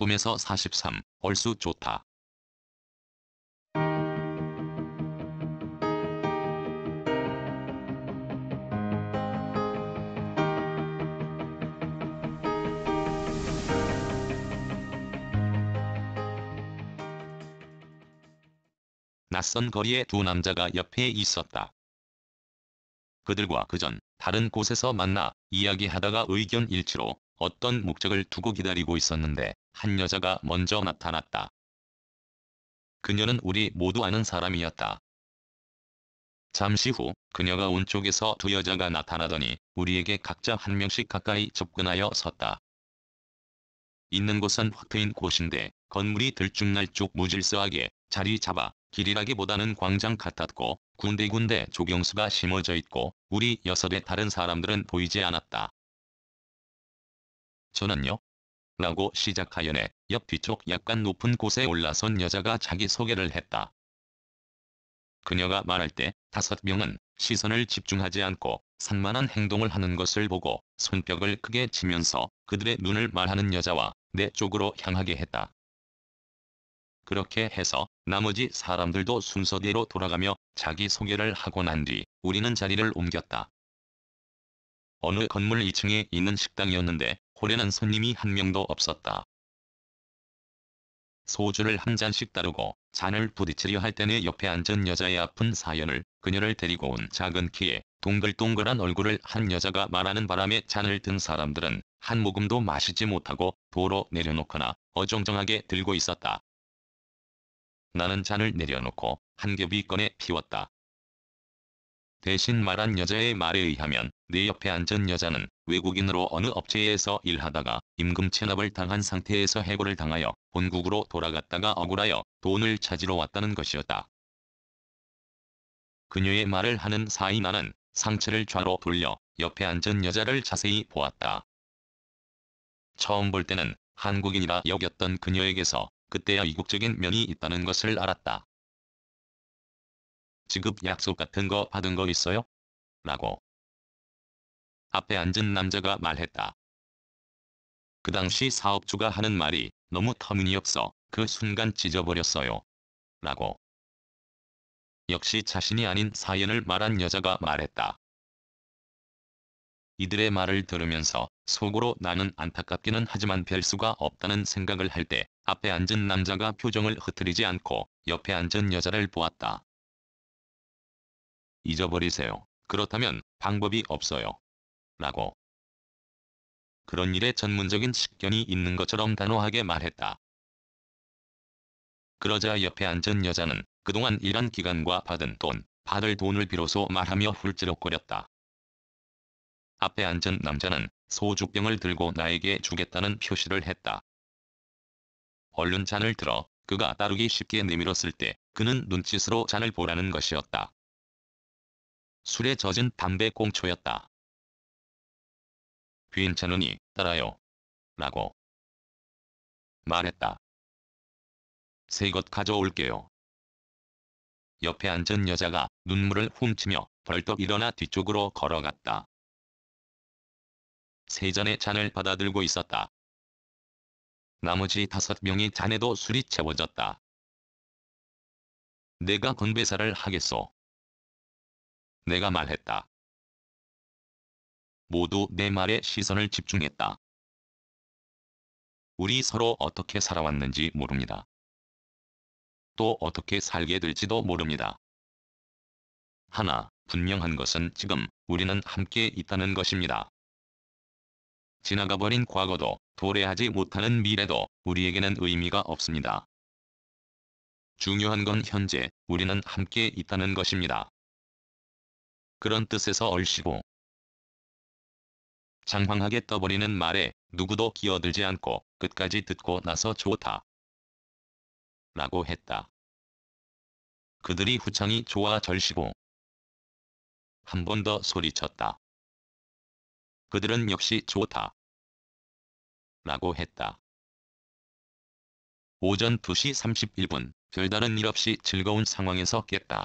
꿈에서 43, 얼쑤 좋다. 낯선 거리에 두 남자가 옆에 있었다. 그들과 그 전 다른 곳에서 만나 이야기하다가 의견 일치로 어떤 목적을 두고 기다리고 있었는데 한 여자가 먼저 나타났다. 그녀는 우리 모두 아는 사람이었다. 잠시 후 그녀가 온 쪽에서 두 여자가 나타나더니 우리에게 각자 한 명씩 가까이 접근하여 섰다. 있는 곳은 화 트인 곳인데 건물이 들쭉날쭉 무질서하게 자리 잡아 길이라기보다는 광장 같았고 군데군데 조경수가 심어져 있고 우리 여섯의 다른 사람들은 보이지 않았다. 저는요. 라고 시작하연에 옆 뒤쪽 약간 높은 곳에 올라선 여자가 자기소개를 했다. 그녀가 말할 때 다섯 명은 시선을 집중하지 않고 산만한 행동을 하는 것을 보고 손뼉을 크게 치면서 그들의 눈을 말하는 여자와 내 쪽으로 향하게 했다. 그렇게 해서 나머지 사람들도 순서대로 돌아가며 자기소개를 하고 난 뒤 우리는 자리를 옮겼다. 어느 건물 2층에 있는 식당이었는데 고래는 손님이 한 명도 없었다. 소주를 한 잔씩 따르고 잔을 부딪히려 할 때 내 옆에 앉은 여자의 아픈 사연을 그녀를 데리고 온 작은 키에 동글동글한 얼굴을 한 여자가 말하는 바람에 잔을 든 사람들은 한 모금도 마시지 못하고 도로 내려놓거나 어정쩡하게 들고 있었다. 나는 잔을 내려놓고 한 겹이 꺼내 피웠다. 대신 말한 여자의 말에 의하면 내 옆에 앉은 여자는 외국인으로 어느 업체에서 일하다가 임금 체납을 당한 상태에서 해고를 당하여 본국으로 돌아갔다가 억울하여 돈을 찾으러 왔다는 것이었다. 그녀의 말을 하는 사이 나는 상체를 좌로 돌려 옆에 앉은 여자를 자세히 보았다. 처음 볼 때는 한국인이라 여겼던 그녀에게서 그때야 이국적인 면이 있다는 것을 알았다. 지급 약속 같은 거 받은 거 있어요? 라고 앞에 앉은 남자가 말했다. 그 당시 사업주가 하는 말이 너무 터무니없어 그 순간 찢어버렸어요. 라고 역시 자신이 아닌 사연을 말한 여자가 말했다. 이들의 말을 들으면서 속으로 나는 안타깝기는 하지만 별 수가 없다는 생각을 할 때 앞에 앉은 남자가 표정을 흐트리지 않고 옆에 앉은 여자를 보았다. 잊어버리세요. 그렇다면 방법이 없어요. 라고. 그런 일에 전문적인 식견이 있는 것처럼 단호하게 말했다. 그러자 옆에 앉은 여자는 그동안 일한 기간과 받은 돈, 받을 돈을 비로소 말하며 훌쩍거렸다. 앞에 앉은 남자는 소주병을 들고 나에게 주겠다는 표시를 했다. 얼른 잔을 들어 그가 따르기 쉽게 내밀었을 때 그는 눈짓으로 잔을 보라는 것이었다. 술에 젖은 담배 꽁초였다. 괜찮으니 따라요. 라고 말했다. 새것 가져올게요. 옆에 앉은 여자가 눈물을 훔치며 벌떡 일어나 뒤쪽으로 걸어갔다. 세 잔의 잔을 받아들고 있었다. 나머지 다섯 명이 잔에도 술이 채워졌다. 내가 건배사를 하겠소. 내가 말했다. 모두 내 말에 시선을 집중했다. 우리 서로 어떻게 살아왔는지 모릅니다. 또 어떻게 살게 될지도 모릅니다. 하나, 분명한 것은 지금 우리는 함께 있다는 것입니다. 지나가버린 과거도 도래하지 못하는 미래도 우리에게는 의미가 없습니다. 중요한 건 현재 우리는 함께 있다는 것입니다. 그런 뜻에서 얼씨구 장황하게 떠버리는 말에 누구도 끼어들지 않고 끝까지 듣고 나서 좋다. 라고 했다. 그들이 후창이 좋아 절시고 한 번 더 소리쳤다. 그들은 역시 좋다. 라고 했다. 오전 2시 31분 별다른 일 없이 즐거운 상황에서 깼다.